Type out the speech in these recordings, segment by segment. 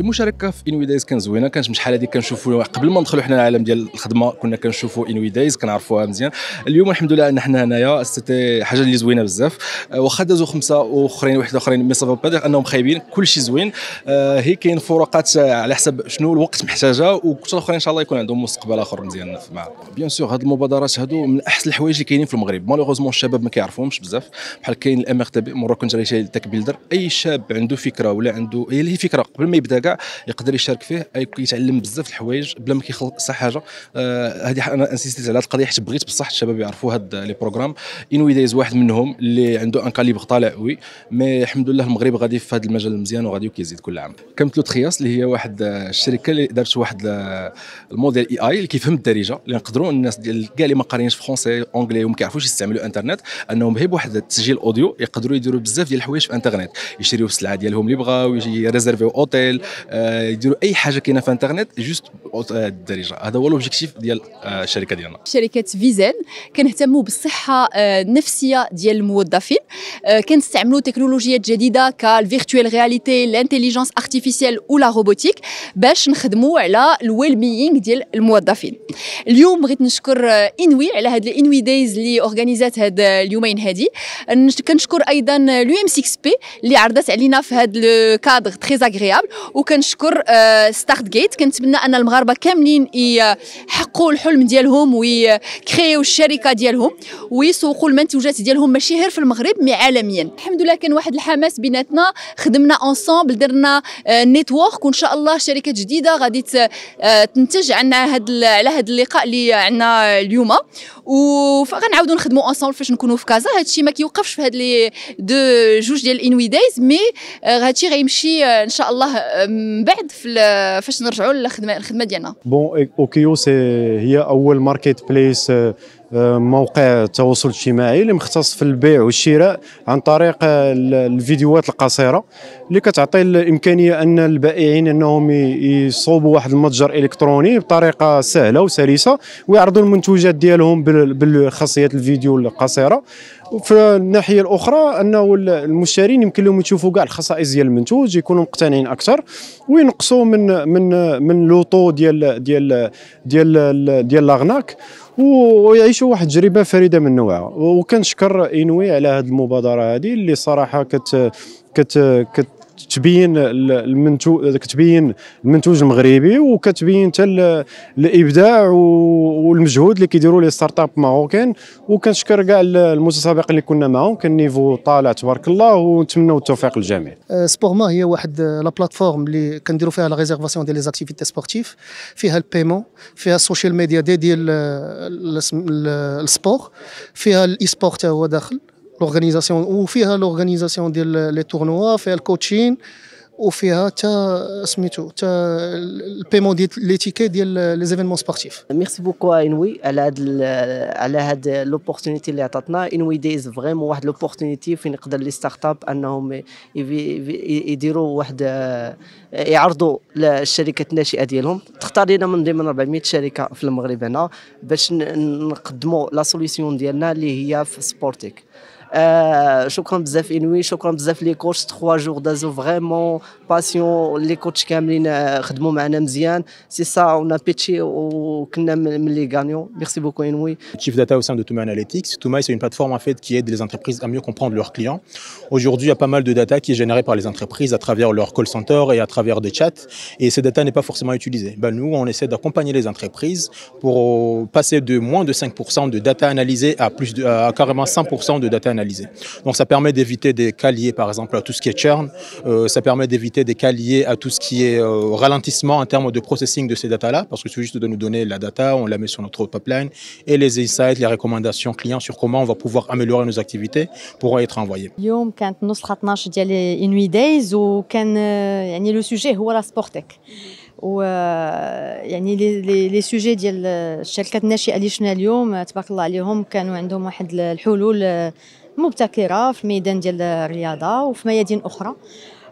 المشاركه في انوي دايز كان زوينه كانت شحال هذه كنشوفوا قبل ما ندخلوا حنا العالم ديال الخدمه كنا كنشوفوا انوي دايز كنعرفوها مزيان اليوم الحمد لله ان حنا هنايا سيتي حاجه اللي زوينه بزاف آه، واخا دازوا خمسه واخرين واحد اخرين مي سافا انهم خايبين كلشي زوين آه، هي كاين فروقات آه، على حسب شنو الوقت محتاجه وكثر الاخرين ان شاء الله يكون عندهم مستقبل اخر مزيان مع بيان سور هاد المبادرات هادو من احسن الحوايج اللي كاينين في المغرب مالوغوزمون الشباب ما كيعرفوهمش بزاف بحال كاين الام ار تي بي مره كنت تك بيلدر اي شاب عنده فكره ولا عنده هي اللي فكره قبل ما يبدا كاع يقدر يشارك فيه يتعلم بزاف الحوايج بلا ما كيخلق حتى حاجه آه، هذه انا انسيستيت على هذه القضيه حيت بغيت بصح الشباب يعرفوا هاد لي بروغرام انوي دايز واحد منهم اللي عنده ان كاليبر طالع وي مي الحمد لله المغرب غادي في هذا المجال مزيان وغادي كيزيد كل عام لو تخياس اللي هي واحد آه، الشركه اللي دارت واحد آه، الموديل اي اي اللي كيفهم الدارجه اللي نقدروا الناس ديال كاع اللي ما قاريينش فرونسي اونغلي وما كيعرفوش يستعملوا انترنت انهم بهي بواحد التسجيل اوديو يقدروا يديروا بزاف ديال الحوايج في انترنت يشريوا السلعه ديالهم اللي بغاو ريزيرفيو اوتيل آه، يديروا اي حاجه كاينه في الانترنت جوست آه، الدارجه هذا هو لوبجيكتيف ديال آه، الشركه ديالنا شركه فيزان كنهتموا بالصحه النفسيه ديال الموظفين كنستعملوا تكنولوجيات جديده كالفيرتوال رياليتي لانتيليجونس ارتيفيسيال ولا روبوتيك باش نخدموا على الويل بيينغ ديال الموظفين اليوم بغيت نشكر انوي على هاد الانوي دايز اللي اورغانيزات هاد اليومين هادي كنشكر ايضا لو ام 6 بي اللي عرضت علينا في هاد الكادر تري اغريابل وكنشكر ستارت آه، جيت كنتمنى ان المغاربه كاملين يحققوا الحلم ديالهم ويكريو الشركه ديالهم ويسوقوا المنتوجات ديالهم ماشي غير في المغرب مي عالميا الحمد لله كان واحد الحماس بيناتنا خدمنا اونصومبل درنا نيتورك آه، وان شاء الله شركه جديده غادي آه، تنتج عنا هاد على هاد اللقاء اللي عندنا اليوم وغنعاودوا نخدموا اونصومبل فاش نكونوا في كازا هادشي ما كيوقفش في هاد لي دو جوج ديال الانوي دايز مي هادشي غيمشي ان شاء الله من بعد فاش نرجعوا للخدمه الخدمه ديالنا بون اوكيو سي هي اول ماركت بليس آه، موقع التواصل الاجتماعي اللي مختص في البيع والشراء عن طريق آه، الفيديوهات القصيره اللي كتعطي الامكانيه ان البائعين انهم يصوبوا واحد المتجر الكتروني بطريقه سهله وسلسه ويعرضوا المنتوجات ديالهم بالخاصيات الفيديو القصيره وفي الناحيه الاخرى انه المشترين يمكن لهم يشوفوا كاع الخصائص ديال المنتوج يكونوا مقتنعين اكثر وينقصوا من من من لوطو ديال ديال ديال ديال, ديال, ديال لاغناك ويعيشوا واحد التجربه فريده من نوعها وكنشكر انوي على هذه المبادره هذه اللي صراحه كت كت كت تبين المنتوج كتبين المنتوج المغربي وكتبين حتى الابداع والمجهود اللي كيديروا لي ستارت اب ماروكين وكنشكر كاع المتسابقين اللي كنا معاهم كان نيفو طالع تبارك الله ونتمنوا التوفيق للجميع أه، سبورما هي واحد أه، لا بلاتفورم اللي كنديروا فيها لا ريزيرفاسيون ديال لي زاكتيفيتي سبورتيف فيها البيمون فيها السوشيال ميديا ديال السبور فيها الاي سبور حتى هو داخل لورغانيزاسيون وفيها لورغانيزاسيون ديال لي تورنوا فيها الكوتشين وفيها حتى سميتو حتى البيمون ديال لي تيكي ديال لي زيفينمون سبورتيف ميرسي بوكو انوي على هاد على هاد لوبورتونيتي اللي عطاتنا انوي دايز فريمون واحد لوبورتونيتي فين يقدر لي ستارت اب انهم يديروا واحد يعرضوا الشركات الناشئه ديالهم تختار لنا من ضمن 400 شركه في المغرب هنا باش نقدموا لا سوليسيون ديالنا اللي هي في سبورتيك شكرا بزاف انوي شكرا بزاف لي كوتش 3 جور دازو فريمون باسيون لي un كاملين خدموا معنا مزيان سي سا اون بيتشي وكنا من les غانيون euh, merci beaucoup انوي Chief Data au sein de Touma Analytics. Touma, c'est une plateforme en fait qui aide les entreprises à mieux comprendre leurs clients. Aujourd'hui, il y a pas mal de data qui est générée par les entreprises à travers leur call center et à travers des chats. Et ces data n'est pas forcément utilisée. Ben, nous, on essaie d'accompagner les entreprises pour euh, passer de moins de 5% de data analysée à plus de, à carrément 100% de data analysée donc ça permet d'éviter des cas liés par exemple à tout ce qui est churn, euh, ça permet d'éviter des cas liés à tout ce qui est euh, ralentissement en termes de processing de ces datas-là, parce que c'est juste de nous donner la data, on la met sur notre pipeline, et les insights, les recommandations clients sur comment on va pouvoir améliorer nos activités pourront être envoyées. اليوم كانت نسخة 12 ديال وكان يعني لو sujet, هو لا و يعني لي لي سوجي ديال الشركات الناشئه اللي شفنا اليوم تبارك الله عليهم مبتكره في ميدان ديال الرياضه وفي ميادين اخرى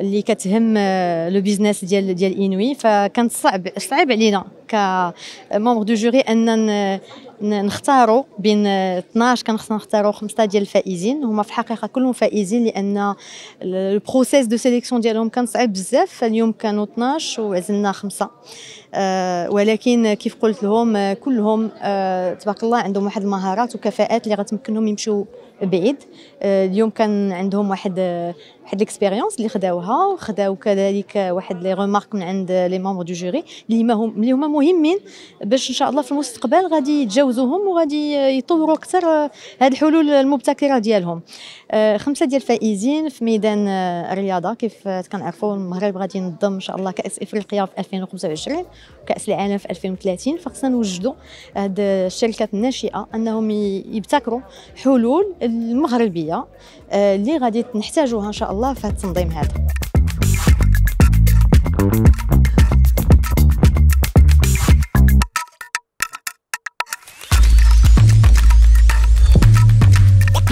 اللي كتهم لو آه، بيزنس ديال ديال انوي فكان صعب صعيب علينا كممبر دو جوري ان نختاروا بين 12 كان خصنا نختاروا خمسه ديال الفائزين هما في الحقيقه كلهم فائزين لان البروسيس دو سيليكسيون ديالهم كان صعيب بزاف اليوم كانوا 12 وعزلنا خمسه آه، ولكن كيف قلت لهم كلهم آه، تبارك الله عندهم واحد المهارات وكفاءات اللي غتمكنهم يمشيو بعيد آه، اليوم كان عندهم واحد واحد الاكسبيريونس اللي خداوها وخداو كذلك واحد لي ريمارك من عند لي مامبر دو جوري اللي هما مهمين باش ان شاء الله في المستقبل غادي يتجاوزوا يتجاوزوهم وغادي يطوروا اكثر هاد الحلول المبتكره ديالهم آه، خمسه ديال الفائزين في ميدان آه، الرياضه كيف كنعرفوا المغرب غادي ينظم ان شاء الله كاس افريقيا في 2025 وكاس العالم في 2030 فخصنا نوجدوا هاد الشركات الناشئه انهم يبتكروا حلول المغربيه آه، اللي غادي نحتاجوها ان شاء الله في هاد التنظيم هذا